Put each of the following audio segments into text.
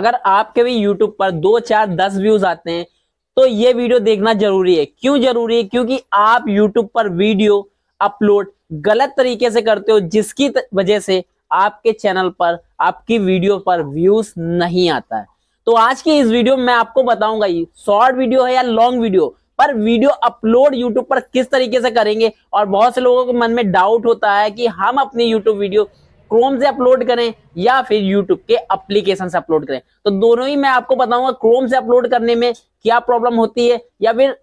अगर आपके भी यूट्यूब पर दो चार दस व्यूज आते हैं तो ये वीडियो देखना जरूरी है क्यों जरूरी है क्योंकि आप यूट्यूब पर वीडियो अपलोड गलत तरीके से करते हो जिसकी वजह से आपके चैनल पर आपकी वीडियो पर व्यूज नहीं आता है तो आज की इस वीडियो में मैं आपको बताऊंगा शॉर्ट वीडियो है या लॉन्ग वीडियो पर वीडियो अपलोड यूट्यूब पर किस तरीके से करेंगे और बहुत से लोगों के मन में डाउट होता है कि हम अपनी यूट्यूब वीडियो क्रोम से अपलोड करें या फिर यूट्यूब के अप्लीकेशन से अपलोड करें तो दोनों ही मैं आपको बताऊंगा क्रोम से अपलोड करने में क्या प्रॉब्लम होती है या फिर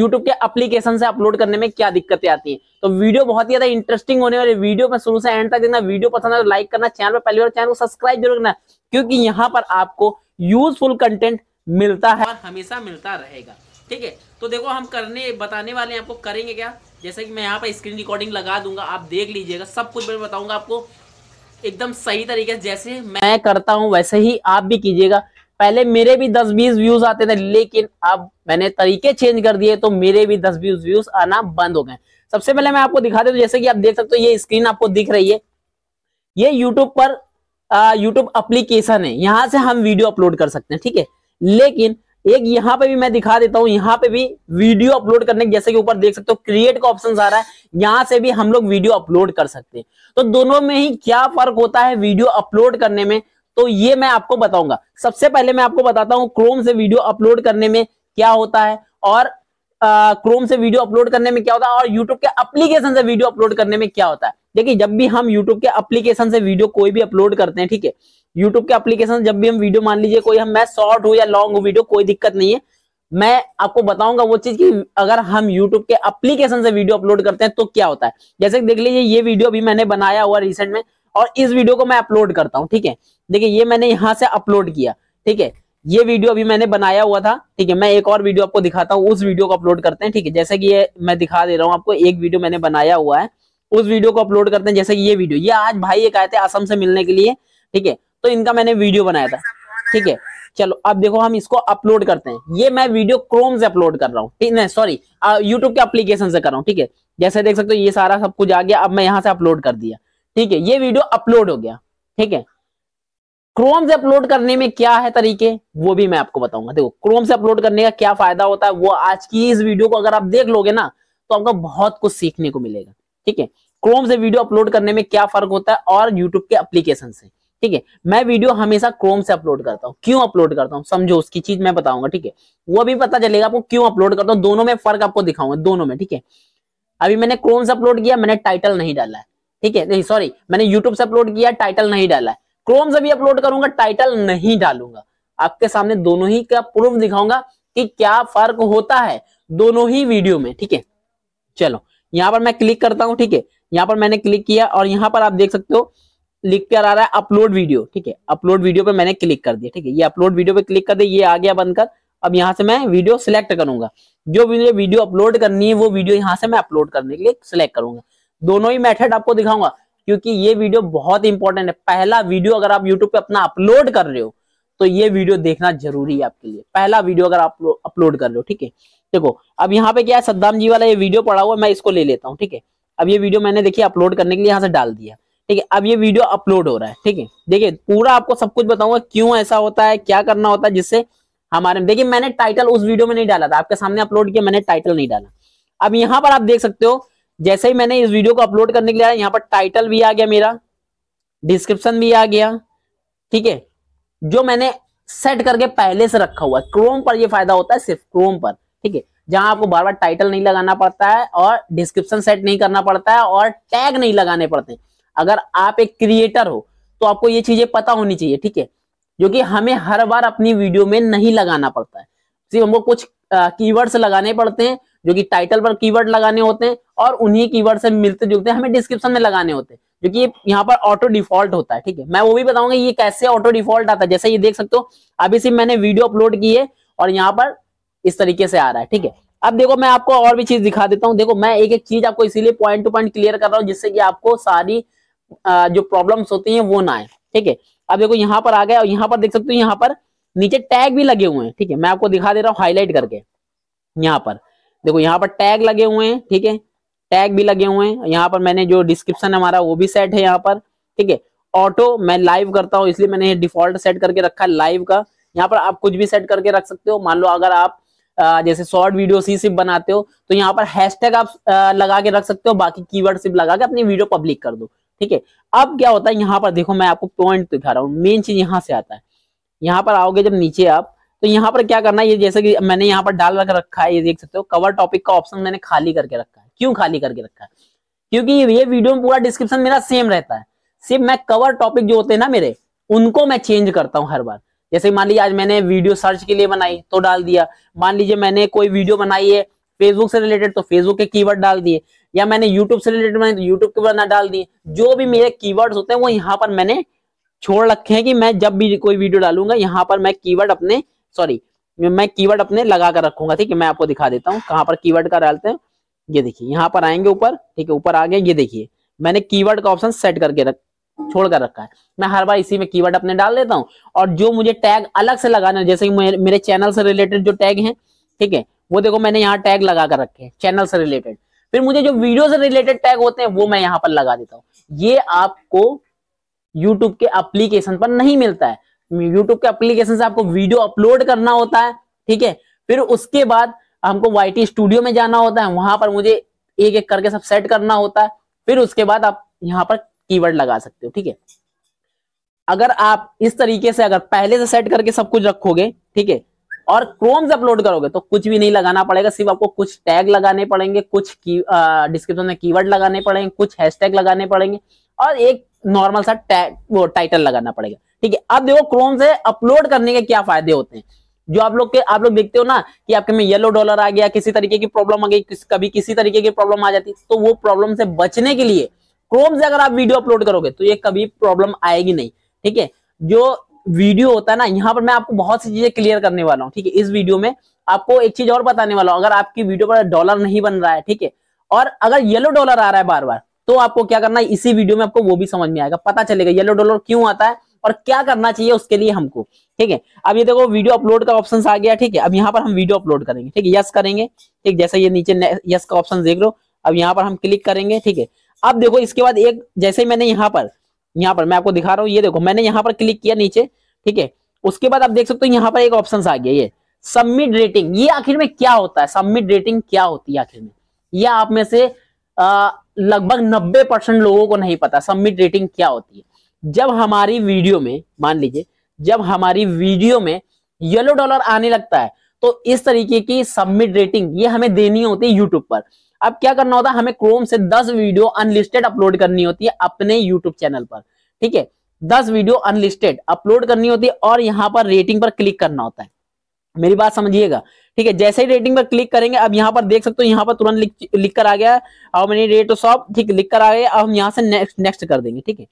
यूट्यूब के अप्लीकेशन से अपलोड करने में क्या दिक्कतें आती है तो वीडियो बहुत ही ज्यादा इंटरेस्टिंग होने वाली वीडियो में शुरू से एंड तक देखना वीडियो पसंद है लाइक तो करना चैनल पर पहली बार चैनल को सब्सक्राइब जरूर करना क्योंकि यहाँ पर आपको यूजफुल कंटेंट मिलता है हमेशा मिलता रहेगा ठीक है तो देखो हम करने बताने वाले हैं आपको करेंगे क्या जैसे कि मैं यहाँ पर स्क्रीन रिकॉर्डिंग लगा दूंगा आप देख लीजिएगा सब कुछ मैं बताऊंगा आपको एकदम सही तरीके से जैसे मैं करता हूँ वैसे ही आप भी कीजिएगा पहले मेरे भी दस बीस व्यूज आते थे लेकिन अब मैंने तरीके चेंज कर दिए तो मेरे भी दस बीस व्यूज आना बंद हो गए सबसे पहले मैं आपको दिखा देता तो जैसे कि आप देख सकते हो ये स्क्रीन आपको दिख रही है ये यूट्यूब पर यूट्यूब एप्लीकेशन है यहाँ से हम वीडियो अपलोड कर सकते हैं ठीक है लेकिन एक यहाँ पे भी मैं दिखा देता हूँ यहाँ पे भी वीडियो अपलोड करने जैसे कि ऊपर देख सकते हो क्रिएट का ऑप्शन आ रहा है यहाँ से भी हम लोग वीडियो अपलोड कर सकते हैं तो दोनों में ही क्या फर्क होता है वीडियो अपलोड करने में तो ये मैं आपको बताऊंगा सबसे पहले मैं आपको बताता हूँ क्रोम से वीडियो अपलोड करने में क्या होता है और क्रोम से वीडियो अपलोड करने में क्या होता है और यूट्यूब के अप्लीकेशन से वीडियो अपलोड करने में क्या होता है देखिए जब भी हम यूट्यूब के अप्लीकेशन से वीडियो कोई भी अपलोड करते हैं ठीक है यूट्यूब के एप्लीकेशन जब भी हम वीडियो मान लीजिए कोई हम मैं शॉर्ट हूँ या लॉन्ग हूँ वीडियो कोई दिक्कत नहीं है मैं आपको बताऊंगा वो चीज कि अगर हम YouTube के एप्लीकेशन से वीडियो अपलोड करते हैं तो क्या होता है जैसे देख लीजिए ये वीडियो अभी मैंने बनाया हुआ रिसेंट में और इस वीडियो को मैं अपलोड करता हूँ ठीक है देखिए ये मैंने यहाँ से अपलोड किया ठीक है ये वीडियो अभी मैंने बनाया हुआ था ठीक है मैं एक और वीडियो आपको दिखाता हूँ उस वीडियो को अपलोड करते हैं ठीक है जैसे कि ये मैं दिखा दे रहा हूँ आपको एक वीडियो मैंने बनाया हुआ है उस वीडियो को अपलोड करते हैं जैसे कि ये वीडियो ये आज भाई एक आए थे असम से मिलने के लिए ठीक है तो इनका मैंने वीडियो बनाया था ठीक है चलो अब देखो हम इसको अपलोड करते हैं ये मैं वीडियो क्रोम से अपलोड कर रहा हूँ सॉरी यूट्यूब के अप्लीकेशन से कर रहा हूँ ठीक है जैसे देख सकते हो ये सारा सब कुछ आ गया अब मैं यहाँ से अपलोड कर दिया ठीक है ये वीडियो अपलोड हो गया ठीक है क्रोम से अपलोड करने में क्या है तरीके वो भी मैं आपको बताऊंगा देखो क्रोम से अपलोड करने का क्या फायदा होता है वो आज की इस वीडियो को अगर आप देख लोगे ना तो आपको बहुत कुछ सीखने को मिलेगा ठीक है क्रोम से वीडियो अपलोड करने में क्या फर्क होता है और यूट्यूब के अप्लीकेशन से ठीक है मैं वीडियो हमेशा क्रोम से अपलोड करता हूँ क्यों अपलोड करता हूँ समझो उसकी चीज मैं बताऊंगा ठीक है वो भी पता चलेगा आपको क्यों अपलोड करता हूँ दोनों में फर्क आपको दिखाऊंगा दोनों में ठीक है अभी मैंने क्रोम से अपलोड किया मैंने टाइटल नहीं डाला है ठीक है नहीं सॉरी मैंने यूट्यूब से अपलोड किया टाइटल नहीं डाला है क्रोम से भी अपलोड करूंगा टाइटल नहीं डालूंगा आपके सामने दोनों ही का प्रूफ दिखाऊंगा कि क्या फर्क होता है दोनों ही वीडियो में ठीक है चलो यहाँ पर मैं क्लिक करता हूँ ठीक है यहाँ पर मैंने क्लिक किया और यहाँ पर आप देख सकते हो लिख कर आ रहा है अपलोड वीडियो ठीक है अपलोड वीडियो पे मैंने क्लिक कर दिया ठीक है ये अपलोड वीडियो पे क्लिक कर दिया ये आ गया बनकर अब यहाँ से मैं वीडियो सिलेक्ट करूंगा जो मुझे वीडियो अपलोड करनी है वो वीडियो यहाँ से मैं अपलोड करने के लिए सिलेक्ट करूंगा दोनों ही मेथड आपको दिखाऊंगा क्योंकि ये वीडियो बहुत इंपॉर्टेंट है पहला वीडियो अगर आप यूट्यूब पे अपना अपलोड कर रहे हो तो ये वीडियो देखना जरूरी है आपके लिए पहला वीडियो अगर आप अपलोड कर रहे हो ठीक है देखो अब यहाँ पे क्या है सद्दाम जी वाला ये वीडियो पड़ा हुआ मैं इसको ले लेता हूँ ठीक है अब ये वीडियो मैंने देखिए अपलोड करने के लिए यहाँ से डाल दिया ठीक है अब ये वीडियो अपलोड हो रहा है ठीक है देखिए पूरा आपको सब कुछ बताऊंगा क्यों ऐसा होता है क्या करना होता है जिससे हमारे देखिए मैंने टाइटल उस वीडियो में नहीं डाला था आपके सामने अपलोड किया मैंने टाइटल नहीं डाला अब यहाँ पर आप देख सकते हो जैसे ही मैंने इस वीडियो को अपलोड करने के लिए यहाँ पर टाइटल भी आ गया मेरा डिस्क्रिप्शन भी आ गया ठीक है जो मैंने सेट करके पहले से रखा हुआ है क्रोम पर ये फायदा होता है सिर्फ क्रोम पर ठीक है जहां आपको बार बार टाइटल नहीं लगाना पड़ता है और डिस्क्रिप्शन सेट नहीं करना पड़ता है और टैग नहीं लगाने पड़ते हैं अगर आप एक क्रिएटर हो तो आपको ये चीजें पता होनी चाहिए ठीक है जो कि हमें हर बार अपनी वीडियो में नहीं लगाना पड़ता है सिर्फ हमको कुछ कीवर्ड्स लगाने पड़ते हैं जो कि टाइटल पर कीवर्ड लगाने होते हैं और उन्हीं कीवर्ड से मिलते जुलते हमें डिस्क्रिप्शन में लगाने होते हैं जो कि यहाँ पर ऑटो डिफॉल्ट होता है ठीक है मैं वो भी बताऊंगा ये कैसे ऑटो डिफॉल्ट आता है जैसे ये देख सकते हो अभी से मैंने वीडियो अपलोड की है और यहाँ पर इस तरीके से आ रहा है ठीक है अब देखो मैं आपको और भी चीज दिखा देता हूँ देखो मैं एक एक चीज आपको इसीलिए पॉइंट टू पॉइंट क्लियर कर रहा हूँ जिससे कि आपको सारी जो प्रॉब्लम्स होती हैं वो ना आए ठीक है अब देखो यहाँ पर आ गया और यहाँ पर देख सकते हो यहाँ पर नीचे टैग भी लगे हुए हैं ठीक है मैं आपको दिखा दे रहा हूँ हाईलाइट करके यहाँ पर देखो यहाँ पर टैग लगे हुए हैं ठीक है टैग भी लगे हुए हैं यहाँ पर मैंने जो डिस्क्रिप्शन हमारा वो भी सेट है यहाँ पर ठीक है ऑटो मैं लाइव करता हूँ इसलिए मैंने ये डिफॉल्ट सेट करके रखा है लाइव का यहाँ पर आप कुछ भी सेट करके रख सकते हो मान लो अगर आप जैसे शॉर्ट वीडियो सी सिर्फ बनाते हो तो यहाँ पर हैशटैग आप लगा के रख सकते हो बाकी कीवर्ड सिर्फ लगा के अपनी वीडियो पब्लिक कर दो ठीक है अब क्या होता है यहाँ पर देखो मैं आपको पॉइंट दिखा रहा हूँ मेन चीज यहाँ से आता है यहाँ पर आओगे जब नीचे आप तो यहाँ पर क्या करना है ये जैसे कि मैंने यहाँ पर डाल कर रखा है ये देख सकते हो कवर टॉपिक का ऑप्शन मैंने खाली करके रखा है क्यों खाली करके रखा है क्योंकि ये वीडियो में पूरा डिस्क्रिप्शन मेरा सेम रहता है सिर्फ मैं कवर टॉपिक जो होते हैं ना मेरे उनको मैं चेंज करता हूँ हर बार जैसे मान लीजिए आज मैंने वीडियो सर्च के लिए बनाई तो डाल दिया मान लीजिए मैंने कोई वीडियो बनाई है फेसबुक से रिलेटेड तो फेसबुक के कीवर्ड डाल दिए या मैंने यूट्यूब से रिलेटेड मैंने तो यूट्यूब के ना डाल दिए जो भी मेरे कीवर्ड्स होते हैं वो यहाँ पर मैंने छोड़ रखे हैं कि मैं जब भी कोई वीडियो डालूंगा यहाँ पर मैं कीवर्ड अपने सॉरी मैं कीवर्ड अपने लगा कर रखूंगा ठीक है मैं आपको दिखा देता हूँ कहाँ पर कीवर्ड का डालते हैं ये देखिए यहाँ पर आएंगे ऊपर ठीक है ऊपर आ गए ये देखिए मैंने कीवर्ड का ऑप्शन सेट करके रख छोड़ कर रखा है मैं हर बार इसी में कीवर्ड अपने डाल देता हूँ और जो मुझे टैग अलग से लगाना है जैसे कि मेरे चैनल से रिलेटेड जो टैग है ठीक है वो देखो मैंने यहाँ टैग लगा कर रखे हैं चैनल से रिलेटेड फिर मुझे जो वीडियो से रिलेटेड टैग होते हैं वो मैं यहाँ पर लगा देता हूँ ये आपको YouTube के एप्लीकेशन पर नहीं मिलता है YouTube के एप्लीकेशन से आपको वीडियो अपलोड करना होता है ठीक है फिर उसके बाद हमको YT स्टूडियो में जाना होता है वहां पर मुझे एक एक करके सब सेट करना होता है फिर उसके बाद आप यहाँ पर कीवर्ड लगा सकते हो ठीक है अगर आप इस तरीके से अगर पहले से सेट करके सब कुछ रखोगे ठीक है और क्रोम्स अपलोड करोगे तो कुछ भी नहीं लगाना पड़ेगा सिर्फ आपको कुछ टैग लगाने पड़ेंगे कुछ डिस्क्रिप्शन में कीवर्ड लगाने पड़ेंगे कुछ हैशटैग लगाने पड़ेंगे और एक नॉर्मल सा टैग वो टाइटल लगाना पड़ेगा ठीक है अब देखो क्रोम से अपलोड करने के क्या फायदे होते हैं जो आप लोग के आप लोग देखते हो ना कि आपके में येलो डॉलर आ गया किसी तरीके की प्रॉब्लम आ गई किस, कभी किसी तरीके की प्रॉब्लम आ जाती तो वो प्रॉब्लम से बचने के लिए क्रोम से अगर आप वीडियो अपलोड करोगे तो ये कभी प्रॉब्लम आएगी नहीं ठीक है जो वीडियो होता है ना यहाँ पर मैं आपको बहुत सी चीजें क्लियर करने वाला हूँ ठीक है इस वीडियो में आपको एक चीज और बताने वाला हूँ अगर आपकी वीडियो पर डॉलर नहीं बन रहा है ठीक है और अगर येलो डॉलर आ रहा है बार बार तो आपको क्या करना है इसी वीडियो में आपको वो भी समझ में आएगा पता चलेगा येलो डॉलर क्यों आता है और क्या करना चाहिए उसके लिए हमको ठीक है अब ये देखो वीडियो अपलोड का ऑप्शन आ गया ठीक है अब यहाँ पर हम वीडियो अपलोड करेंगे ठीक है यस करेंगे ठीक जैसे ये नीचे यस का ऑप्शन देख लो अब यहाँ पर हम क्लिक करेंगे ठीक है अब देखो इसके बाद एक जैसे मैंने यहाँ पर यहाँ पर मैं आपको दिखा रहा हूँ ये देखो मैंने यहाँ पर क्लिक किया नीचे ठीक है उसके बाद आप देख सकते हो यहाँ पर एक ऑप्शन आ गया ये सबमिट रेटिंग ये आखिर में क्या होता है सबमिट रेटिंग क्या होती है आखिर में यह आप में से लगभग नब्बे परसेंट लोगों को नहीं पता सबमिट रेटिंग क्या होती है जब हमारी वीडियो में मान लीजिए जब हमारी वीडियो में येलो डॉलर आने लगता है तो इस तरीके की सबमिट रेटिंग ये हमें देनी होती है यूट्यूब पर अब क्या करना होता है हमें क्रोम से दस वीडियो अनलिस्टेड अपलोड करनी होती है अपने यूट्यूब चैनल पर ठीक है दस वीडियो अनलिस्टेड अपलोड करनी होती है और यहाँ पर रेटिंग पर क्लिक करना होता है मेरी बात समझिएगा ठीक है जैसे ही रेटिंग पर क्लिक करेंगे अब यहाँ पर देख सकते हो यहाँ पर तुरंत लिख कर आ गया how many rate of shop ठीक लिख कर आ गया अब तो हम यहाँ से नेक्स्ट नेक्स्ट कर देंगे ठीक है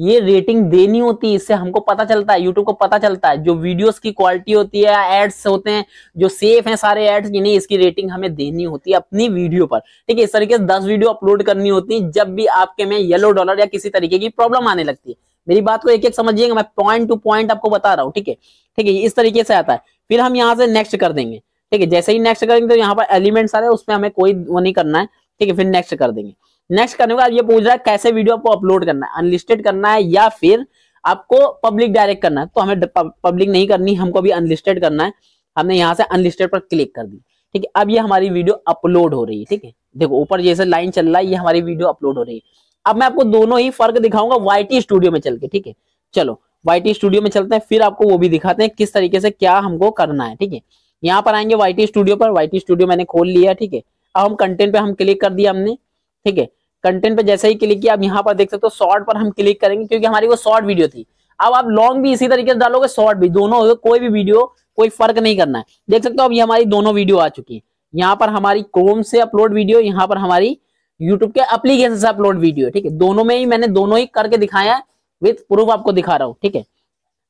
ये रेटिंग देनी होती है इससे हमको पता चलता है यूट्यूब को पता चलता है जो वीडियोस की क्वालिटी होती है एड्स होते हैं जो सेफ हैं सारे एड्स की नहीं इसकी रेटिंग हमें देनी होती है अपनी वीडियो पर ठीक है इस तरीके से दस वीडियो अपलोड करनी होती है जब भी आपके में येलो डॉलर या किसी तरीके की प्रॉब्लम आने लगती है मेरी बात को एक एक समझिएगा मैं पॉइंट टू पॉइंट आपको बता रहा हूँ ठीक है ठीक है इस तरीके से आता है फिर हम यहाँ से नेक्स्ट कर देंगे ठीक है जैसे ही नेक्स्ट करेंगे तो यहाँ पर एलिमेंट्स आ रहे हैं उसमें हमें कोई वो नहीं करना है ठीक है फिर नेक्स्ट कर देंगे नेक्स्ट करने का ये पूछ रहा है कैसे वीडियो आपको अपलोड करना है अनलिस्टेड करना है या फिर आपको पब्लिक डायरेक्ट करना है तो हमें पब्लिक नहीं करनी हमको भी अनलिस्टेड करना है हमने यहाँ से अनलिस्टेड पर क्लिक कर दी ठीक है अब ये हमारी वीडियो अपलोड हो रही है ठीक है देखो ऊपर जैसे लाइन चल रहा है ये हमारी वीडियो अपलोड हो रही है अब मैं आपको दोनों ही फर्क दिखाऊंगा वाई स्टूडियो में चल के ठीक है चलो वाई स्टूडियो में चलते हैं फिर आपको वो भी दिखाते हैं किस तरीके से क्या हमको करना है ठीक है यहाँ पर आएंगे वाई स्टूडियो पर वाई स्टूडियो मैंने खोल लिया ठीक है अब हम कंटेंट पे हम क्लिक कर दिया हमने ठीक है कंटेंट पर जैसे ही क्लिक किया आप यहाँ पर देख सकते हो शॉर्ट पर हम क्लिक करेंगे क्योंकि हमारी वो शॉर्ट वीडियो थी अब आप लॉन्ग भी इसी तरीके से डालोगे शॉर्ट भी दोनों हो कोई भी वीडियो कोई फर्क नहीं करना है देख सकते हो अब ये हमारी दोनों वीडियो आ चुकी है यहाँ पर हमारी क्रोम से अपलोड वीडियो यहाँ पर हमारी यूट्यूब के अप्लीकेशन से अपलोड वीडियो ठीक है दोनों में ही मैंने दोनों ही करके दिखाया है विथ प्रूफ आपको दिखा रहा हूँ ठीक है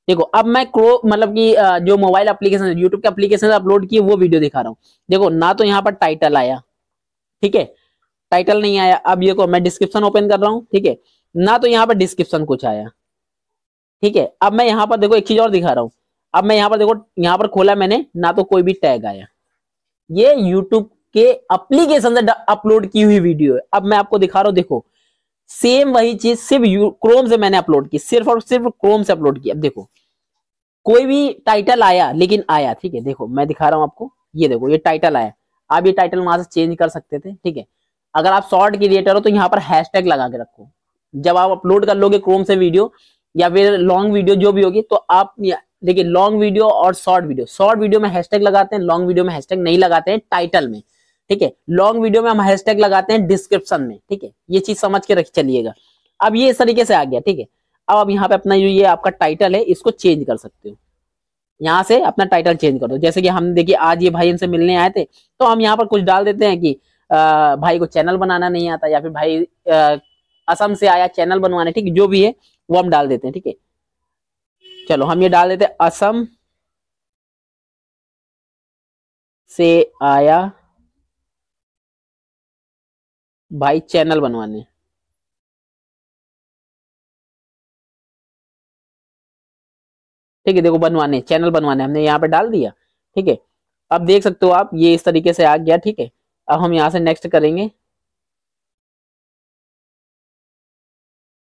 देखो अब मैं क्रो मतलब कि जो मोबाइल अप्लीकेशन यूट्यूब के अप्लीकेशन से अपलोड किए वो वीडियो दिखा रहा हूँ देखो ना तो यहाँ पर टाइटल आया ठीक है टाइटल नहीं आया अब ये को मैं डिस्क्रिप्शन ओपन कर रहा हूँ ठीक है ना तो यहाँ पर डिस्क्रिप्शन कुछ आया ठीक है अब मैं यहाँ पर देखो एक चीज और दिखा रहा हूँ अब मैं यहाँ पर देखो यहाँ पर खोला मैंने ना तो कोई भी टैग आया ये यूट्यूब के अप्लीकेशन से अपलोड की हुई वीडियो है अब मैं आपको दिखा रहा हूँ देखो सेम वही चीज सिर्फ क्रोम से मैंने अपलोड की सिर्फ और सिर्फ क्रोम से अपलोड की अब देखो कोई भी टाइटल आया लेकिन आया ठीक है देखो मैं दिखा रहा हूँ आपको ये देखो ये टाइटल आया आप ये टाइटल वहां से चेंज कर सकते थे ठीक है अगर आप शॉर्ट क्रिएटर हो तो यहाँ पर हैशटैग लगा के रखो जब आप अपलोड कर लोगे क्रोम से वीडियो या फिर लॉन्ग वीडियो जो भी होगी तो आप देखिए लॉन्ग वीडियो और शॉर्ट वीडियो शॉर्ट वीडियो में हैशटैग लगाते हैं लॉन्ग वीडियो में हैशटैग नहीं लगाते हैं टाइटल में ठीक है लॉन्ग वीडियो में हम हैशटैग लगाते हैं डिस्क्रिप्शन में ठीक है ये चीज समझ के रख चलिएगा अब ये इस तरीके से आ गया ठीक है अब अब यहाँ पे अपना जो ये आपका टाइटल है इसको चेंज कर सकते हो यहाँ से अपना टाइटल चेंज कर दो जैसे कि हम देखिए आज ये भाई इनसे मिलने आए थे तो हम यहाँ पर कुछ डाल देते हैं कि भाई को चैनल बनाना नहीं आता या फिर भाई असम से आया चैनल बनवाने ठीक है जो भी है वो हम डाल देते हैं ठीक है चलो हम ये डाल देते हैं असम से आया भाई चैनल बनवाने ठीक है देखो बनवाने चैनल बनवाने हमने यहाँ पे डाल दिया ठीक है अब देख सकते हो आप ये इस तरीके से आ गया ठीक है अब हम यहाँ से नेक्स्ट करेंगे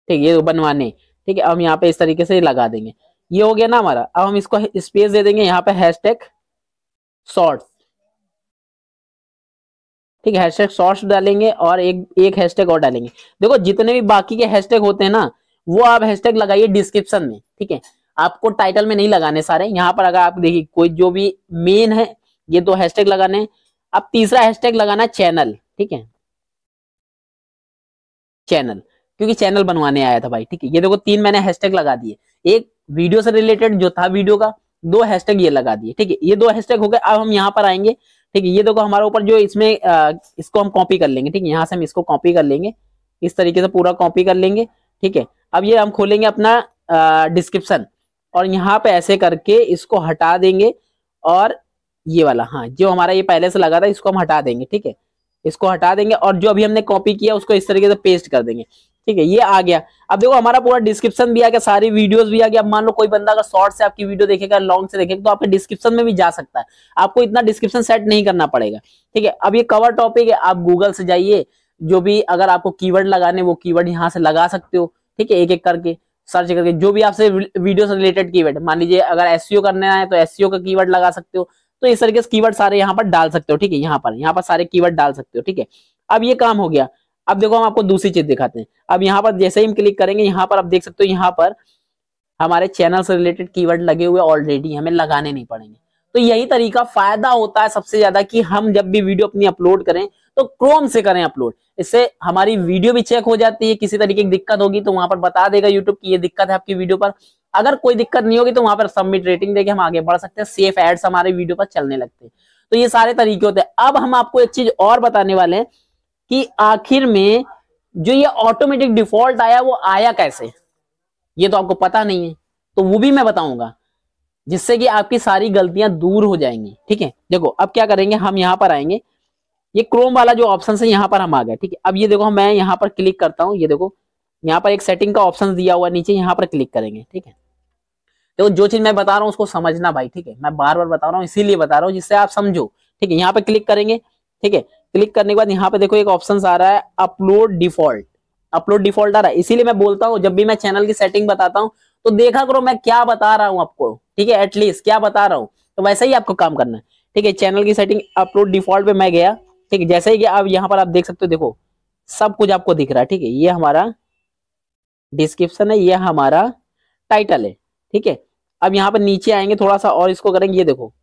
ठीक ये बनवाने ठीक है अब यहाँ पे इस तरीके से लगा देंगे ये हो गया ना हमारा अब हम इसको स्पेस दे देंगे यहाँ पे हैश टैग शॉर्ट्स ठीक हैश टैग शॉर्ट्स डालेंगे और एक एक हैशटैग और डालेंगे देखो जितने भी बाकी के हैशटैग होते हैं ना वो आप हैशटैग लगाइए डिस्क्रिप्शन में ठीक है आपको टाइटल में नहीं लगाने सारे यहाँ पर अगर आप देखिए कोई जो भी मेन है ये दो हैशटैग लगाने अब तीसरा हैशटैग लगाना चैनल ठीक है चैनल क्योंकि चैनल बनवाने आया था भाई ठीक है ये देखो तीन मैंने हैशटैग लगा दिए एक वीडियो से रिलेटेड जो था वीडियो का दो हैशटैग ये लगा दिए ठीक है ये दो हैशटैग हो गए अब हम यहाँ पर आएंगे ठीक है ये देखो हमारे ऊपर जो इसमें आ, इसको हम कॉपी कर लेंगे ठीक है यहाँ से हम इसको कॉपी कर लेंगे इस तरीके से पूरा कॉपी कर लेंगे ठीक है अब ये हम खोलेंगे अपना डिस्क्रिप्शन और यहाँ पे ऐसे करके इसको हटा देंगे और ये वाला हाँ जो हमारा ये पहले से लगा था इसको हम हटा देंगे ठीक है इसको हटा देंगे और जो अभी हमने कॉपी किया उसको इस तरीके से पेस्ट कर देंगे ठीक है ये आ गया अब देखो हमारा पूरा डिस्क्रिप्शन भी आ गया सारी वीडियोस भी आ गया अब मान लो कोई बंदा अगर शॉर्ट से आपकी वीडियो देखेगा लॉन्ग से देखेगा तो आपके डिस्क्रिप्शन में भी जा सकता है आपको इतना डिस्क्रिप्शन सेट नहीं करना पड़ेगा ठीक है अब ये कवर टॉपिक है आप गूगल से जाइए जो भी अगर आपको कीवर्ड लगाने वो कीवर्ड यहाँ से लगा सकते हो ठीक है एक एक करके सर्च करके जो भी आपसे वीडियो से रिलेटेड कीवर्ड मान लीजिए अगर एसईओ e करना है तो एसईओ e का कीवर्ड लगा सकते हो तो इस तरीके से कीवर्ड सारे यहाँ पर डाल सकते हो ठीक है यहाँ पर यहाँ पर सारे कीवर्ड डाल सकते हो ठीक है अब ये काम हो गया अब देखो हम आपको दूसरी चीज दिखाते हैं अब यहाँ पर जैसे ही हम क्लिक करेंगे यहाँ पर आप देख सकते हो यहाँ पर हमारे चैनल से रिलेटेड कीवर्ड लगे हुए ऑलरेडी हमें लगाने नहीं पड़ेंगे तो यही तरीका फायदा होता है सबसे ज्यादा कि हम जब भी वीडियो अपनी अपलोड करें तो क्रोम से करें अपलोड इससे हमारी वीडियो भी चेक हो जाती है किसी तरीके की दिक्कत होगी तो वहां पर बता देगा यूट्यूब की ये दिक्कत है आपकी वीडियो पर अगर कोई दिक्कत नहीं होगी तो वहां पर सबमिट रेटिंग देके हम आगे बढ़ सकते हैं सेफ एड्स हमारे वीडियो पर चलने लगते हैं तो ये सारे तरीके होते हैं अब हम आपको एक चीज और बताने वाले हैं कि आखिर में जो ये ऑटोमेटिक डिफॉल्ट आया वो आया कैसे ये तो आपको पता नहीं है तो वो भी मैं बताऊंगा जिससे कि आपकी सारी गलतियां दूर हो जाएंगी ठीक है देखो अब क्या करेंगे हम यहाँ पर आएंगे ये क्रोम वाला जो ऑप्शन है यहाँ पर हम आ गए ठीक है अब ये देखो मैं यहाँ पर क्लिक करता हूँ ये देखो यहाँ पर एक सेटिंग का ऑप्शन दिया हुआ नीचे यहाँ पर क्लिक करेंगे ठीक है देखो जो चीज मैं बता रहा हूँ उसको समझना भाई ठीक है मैं बार बार बता रहा हूँ इसीलिए बता रहा हूँ जिससे आप समझो ठीक है यहाँ पे क्लिक करेंगे ठीक है क्लिक करने के बाद यहाँ पे देखो एक ऑप्शन आ रहा है अपलोड डिफॉल्ट अपलोड डिफॉल्ट आ रहा है इसीलिए मैं बोलता हूँ जब भी मैं चैनल की सेटिंग बताता हूँ तो देखा करो मैं क्या बता रहा हूँ आपको ठीक है एटलीस्ट क्या बता रहा हूँ तो वैसा ही आपको काम करना है ठीक है चैनल की सेटिंग अपलोड डिफॉल्ट पे मैं गया ठीक है जैसे ही गया अब यहाँ पर आप देख सकते हो देखो सब कुछ आपको दिख रहा है ठीक है ये हमारा डिस्क्रिप्शन है ये हमारा टाइटल है ठीक है अब यहाँ पर नीचे आएंगे थोड़ा सा और इसको करेंगे ये देखो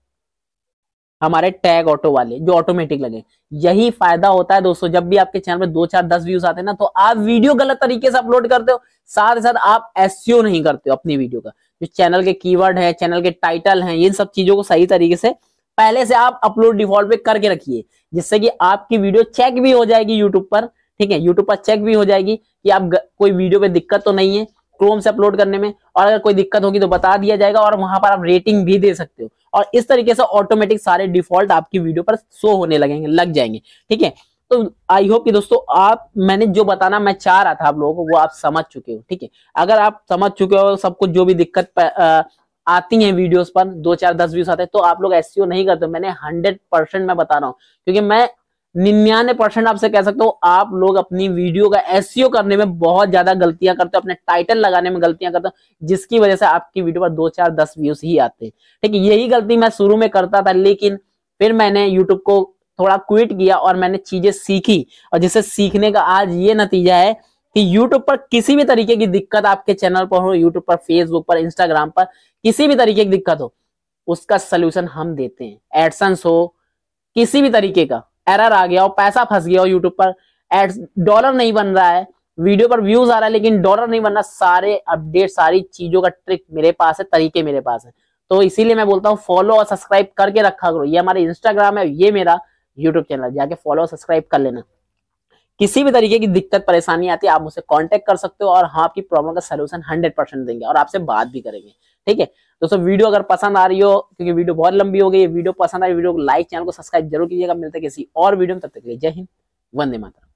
हमारे टैग ऑटो वाले जो ऑटोमेटिक लगे यही फायदा होता है दोस्तों जब भी आपके चैनल पर दो चार दस व्यूज आते हैं ना तो आप वीडियो गलत तरीके से अपलोड करते हो साथ ही साथ आप एससीओ e नहीं करते हो अपनी वीडियो का जो चैनल के कीवर्ड है चैनल के टाइटल है इन सब चीजों को सही तरीके से पहले से आप अपलोड डिफॉल्ट पे करके रखिए जिससे कि आपकी वीडियो चेक भी हो जाएगी यूट्यूब पर ठीक है यूट्यूब पर चेक भी हो जाएगी कि आप कोई वीडियो पे दिक्कत तो नहीं है क्रोम से अपलोड करने में और अगर कोई दिक्कत होगी तो बता दिया जाएगा और वहां पर आप रेटिंग भी दे सकते हो और इस तरीके से ऑटोमेटिक सारे डिफॉल्ट आपकी वीडियो पर शो होने लगेंगे लग जाएंगे ठीक है तो आई होप कि दोस्तों आप मैंने जो बताना मैं चाह रहा था आप लोगों को वो आप समझ चुके हो ठीक है अगर आप समझ चुके हो सबको जो भी दिक्कत आ, आती है वीडियोस पर दो चार दस व्यूज आते हैं तो आप लोग एस e नहीं करते मैंने हंड्रेड परसेंट मैं बता रहा हूँ क्योंकि मैं निन्यानवे परसेंट आपसे कह सकता हूँ आप लोग अपनी वीडियो का एस e करने में बहुत ज्यादा गलतियां करते हो अपने टाइटल लगाने में गलतियां करते हो जिसकी वजह से आपकी वीडियो पर दो चार दस व्यूज ही आते हैं ठीक है यही गलती मैं शुरू में करता था लेकिन फिर मैंने यूट्यूब को थोड़ा क्विट किया और मैंने चीजें सीखी और जिससे सीखने का आज ये नतीजा है कि YouTube पर किसी भी तरीके की दिक्कत आपके चैनल पर हो YouTube पर Facebook पर Instagram पर किसी भी तरीके की दिक्कत हो उसका सोल्यूशन हम देते हैं एडसन्स हो किसी भी तरीके का एरर आ गया हो पैसा फंस गया हो यूट्यूब पर एड्स डॉलर नहीं बन रहा है वीडियो पर व्यूज आ रहा है लेकिन डॉलर नहीं बन रहा सारे अपडेट सारी चीजों का ट्रिक मेरे पास है तरीके मेरे पास है तो इसीलिए मैं बोलता हूँ फॉलो और सब्सक्राइब करके रखा करो ये हमारे इंस्टाग्राम है ये मेरा यूट्यूब चैनल जाके फॉलो और सब्सक्राइब कर लेना किसी भी तरीके की दिक्कत परेशानी आती है आप मुझसे कांटेक्ट कर सकते हो और हम हाँ आपकी प्रॉब्लम का सोल्यूशन हंड्रेड परसेंट देंगे और आपसे बात भी करेंगे ठीक है दोस्तों वीडियो अगर पसंद आ रही हो क्योंकि वीडियो बहुत लंबी हो गई है वीडियो पसंद आई वीडियो को लाइक चैनल को सब्सक्राइब जरूर कीजिएगा मिलते किसी और वीडियो में तब तक जय हिंद वंदे माता